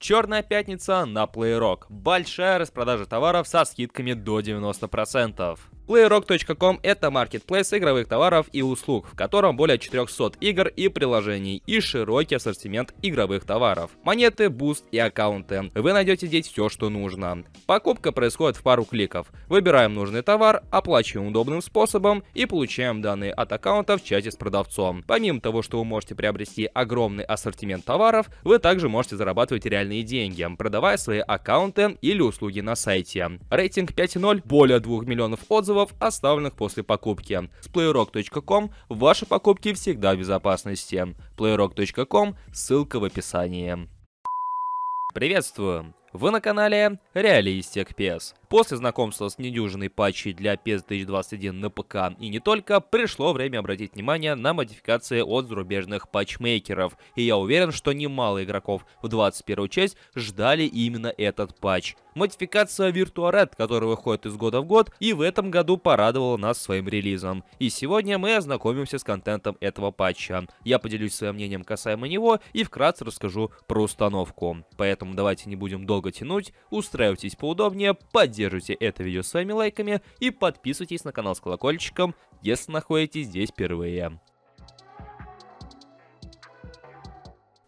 Черная пятница на PlayRock. Большая распродажа товаров со скидками до 90%. PlayRock.com – это маркетплейс игровых товаров и услуг, в котором более 400 игр и приложений и широкий ассортимент игровых товаров, монеты, буст и аккаунты. Вы найдете здесь все, что нужно. Покупка происходит в пару кликов. Выбираем нужный товар, оплачиваем удобным способом и получаем данные от аккаунта в чате с продавцом. Помимо того, что вы можете приобрести огромный ассортимент товаров, вы также можете зарабатывать реальные деньги, продавая свои аккаунты или услуги на сайте. Рейтинг 5.0 более 2 миллионов отзывов отзывов, оставленных после покупки. С playrock.com ваши покупки всегда в безопасности. playrock.com, ссылка в описании. Приветствую! Вы на канале Реалистик PS. После знакомства с недюжиной патчей для PS 2021 на ПК и не только, пришло время обратить внимание на модификации от зарубежных патчмейкеров. И я уверен, что немало игроков в 21 часть ждали именно этот патч. Модификация Red, которая выходит из года в год, и в этом году порадовала нас своим релизом. И сегодня мы ознакомимся с контентом этого патча. Я поделюсь своим мнением касаемо него и вкратце расскажу про установку. Поэтому давайте не будем долго долго тянуть, устраивайтесь поудобнее, поддерживайте это видео своими лайками и подписывайтесь на канал с колокольчиком, если находитесь здесь впервые.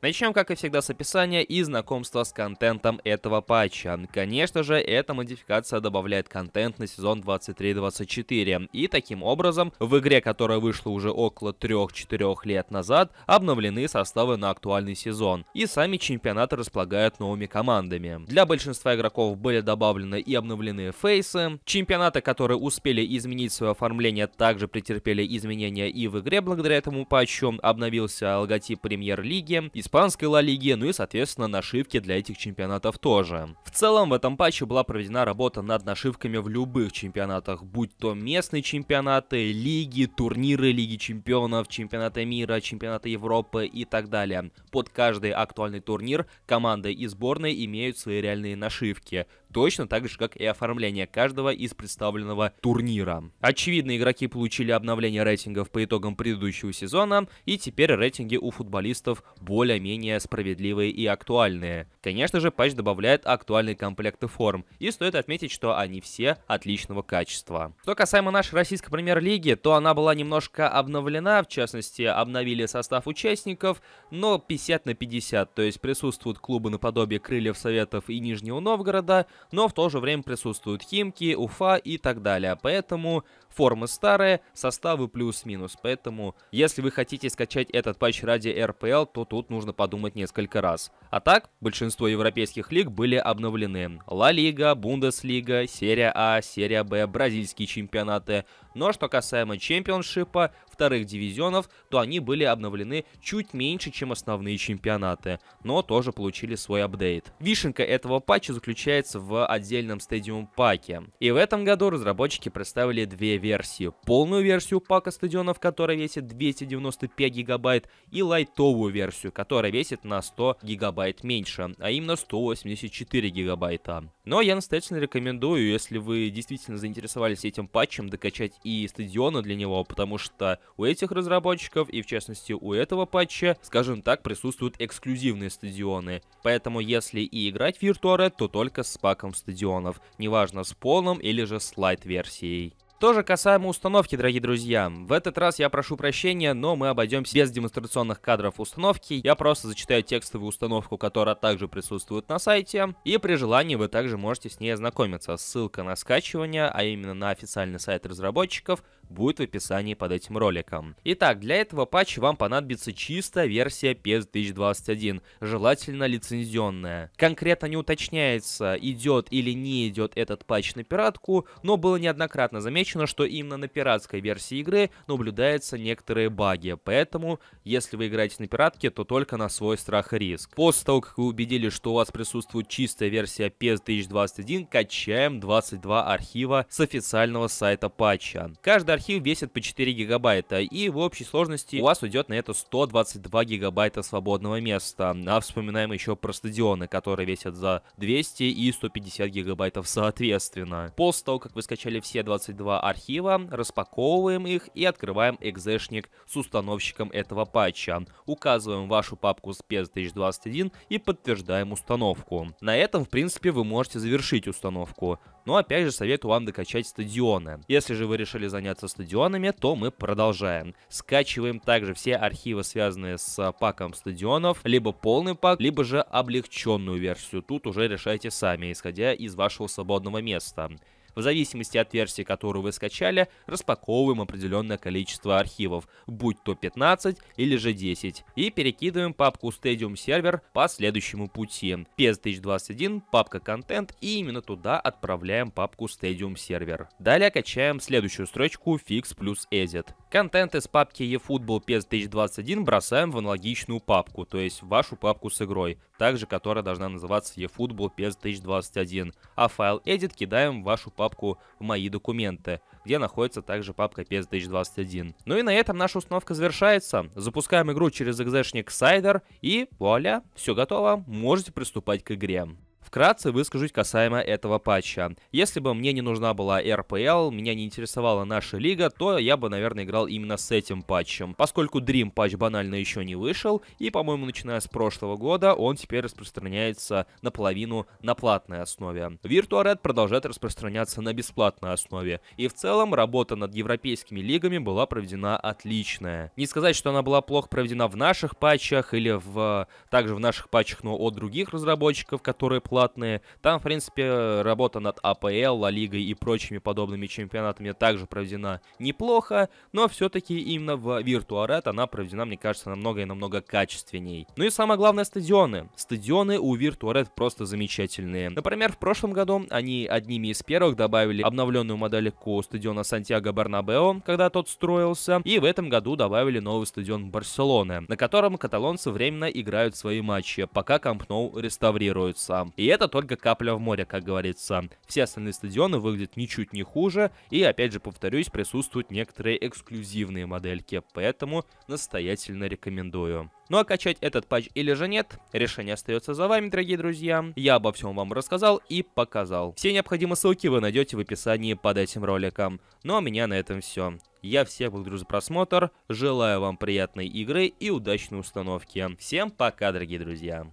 Начнем, как и всегда, с описания и знакомства с контентом этого патча. Конечно же, эта модификация добавляет контент на сезон 23-24, и таким образом, в игре, которая вышла уже около 3-4 лет назад, обновлены составы на актуальный сезон, и сами чемпионаты располагают новыми командами. Для большинства игроков были добавлены и обновлены фейсы, чемпионаты, которые успели изменить свое оформление, также претерпели изменения и в игре благодаря этому патчу, обновился логотип премьер-лиги, испанской Ла Лиги, ну и, соответственно, нашивки для этих чемпионатов тоже. В целом, в этом патче была проведена работа над нашивками в любых чемпионатах, будь то местные чемпионаты, лиги, турниры Лиги Чемпионов, чемпионаты мира, чемпионаты Европы и так далее. Под каждый актуальный турнир команды и сборные имеют свои реальные нашивки, точно так же, как и оформление каждого из представленного турнира. Очевидно, игроки получили обновление рейтингов по итогам предыдущего сезона, и теперь рейтинги у футболистов более менее справедливые и актуальные. Конечно же, патч добавляет актуальные комплекты форм, и стоит отметить, что они все отличного качества. Что касаемо нашей российской премьер-лиги, то она была немножко обновлена, в частности, обновили состав участников, но 50 на 50, то есть присутствуют клубы наподобие Крыльев Советов и Нижнего Новгорода, но в то же время присутствуют Химки, Уфа и так далее, поэтому формы старые, составы плюс-минус, поэтому если вы хотите скачать этот патч ради РПЛ, то тут нужно нужно подумать несколько раз. А так, большинство европейских лиг были обновлены. Ла Лига, Бундеслига, Серия А, Серия Б, бразильские чемпионаты. Но ну а что касаемо чемпионшипа, вторых дивизионов, то они были обновлены чуть меньше, чем основные чемпионаты, но тоже получили свой апдейт. Вишенка этого патча заключается в отдельном стадиум паке. И в этом году разработчики представили две версии. Полную версию пака стадионов, которая весит 295 гигабайт, и лайтовую версию, которая весит на 100 гигабайт меньше, а именно 184 гигабайта. Но я настоятельно рекомендую, если вы действительно заинтересовались этим патчем, докачать и стадиона для него, потому что у этих разработчиков, и в частности у этого патча, скажем так, присутствуют эксклюзивные стадионы. Поэтому если и играть в Virtua Red, то только с паком стадионов, неважно с полным или же с лайт-версией. Тоже касаемо установки, дорогие друзья, в этот раз я прошу прощения, но мы обойдемся без демонстрационных кадров установки. Я просто зачитаю текстовую установку, которая также присутствует на сайте. И при желании вы также можете с ней ознакомиться. Ссылка на скачивание, а именно на официальный сайт разработчиков, будет в описании под этим роликом. Итак, для этого патча вам понадобится чистая версия PS 2021, желательно лицензионная. Конкретно не уточняется, идет или не идет этот патч на пиратку, но было неоднократно замечено, отмечено, что именно на пиратской версии игры наблюдаются некоторые баги, поэтому, если вы играете на пиратке, то только на свой страх и риск. После того, как вы убедились, что у вас присутствует чистая версия PS 2021, качаем 22 архива с официального сайта патча. Каждый архив весит по 4 гигабайта, и в общей сложности у вас уйдет на это 122 гигабайта свободного места. А вспоминаем еще про стадионы, которые весят за 200 и 150 гигабайтов соответственно. После того, как вы скачали все 22 архива, распаковываем их и открываем экзешник с установщиком этого патча. Указываем вашу папку спец 2021 и подтверждаем установку. На этом, в принципе, вы можете завершить установку. Но ну, опять же советую вам докачать стадионы. Если же вы решили заняться стадионами, то мы продолжаем. Скачиваем также все архивы, связанные с паком стадионов, либо полный пак, либо же облегченную версию. Тут уже решайте сами, исходя из вашего свободного места. В зависимости от версии, которую вы скачали, распаковываем определенное количество архивов, будь то 15 или же 10, и перекидываем папку Stadium Server по следующему пути. PS1021, папка Content и именно туда отправляем папку Stadium Server. Далее качаем следующую строчку Fix плюс Edit. Контент из папки eFootball PES 2021 бросаем в аналогичную папку, то есть в вашу папку с игрой, также которая должна называться eFootball PES 2021, а файл edit кидаем в вашу папку в мои документы, где находится также папка PES 2021. Ну и на этом наша установка завершается. Запускаем игру через экзешник Сайдер и вуаля, все готово, можете приступать к игре. Вкратце выскажусь касаемо этого патча. Если бы мне не нужна была RPL, меня не интересовала наша лига, то я бы, наверное, играл именно с этим патчем. Поскольку Dream патч банально еще не вышел, и, по-моему, начиная с прошлого года, он теперь распространяется наполовину на платной основе. Red продолжает распространяться на бесплатной основе. И в целом работа над европейскими лигами была проведена отличная. Не сказать, что она была плохо проведена в наших патчах или в также в наших патчах, но от других разработчиков, которые бесплатные. Там, в принципе, работа над АПЛ, Ла Лигой и прочими подобными чемпионатами также проведена неплохо, но все-таки именно в Виртуарет она проведена, мне кажется, намного и намного качественней. Ну и самое главное, стадионы. Стадионы у Виртуарет просто замечательные. Например, в прошлом году они одними из первых добавили обновленную модель модельку стадиона Сантьяго Бернабео, когда тот строился, и в этом году добавили новый стадион Барселоны, на котором каталонцы временно играют свои матчи, пока Камп Ноу реставрируется. И это только капля в море, как говорится. Все остальные стадионы выглядят ничуть не хуже, и опять же повторюсь, присутствуют некоторые эксклюзивные модельки, поэтому настоятельно рекомендую. Ну а качать этот патч или же нет, решение остается за вами, дорогие друзья. Я обо всем вам рассказал и показал. Все необходимые ссылки вы найдете в описании под этим роликом. Ну а у меня на этом все. Я всех благодарю за просмотр, желаю вам приятной игры и удачной установки. Всем пока, дорогие друзья.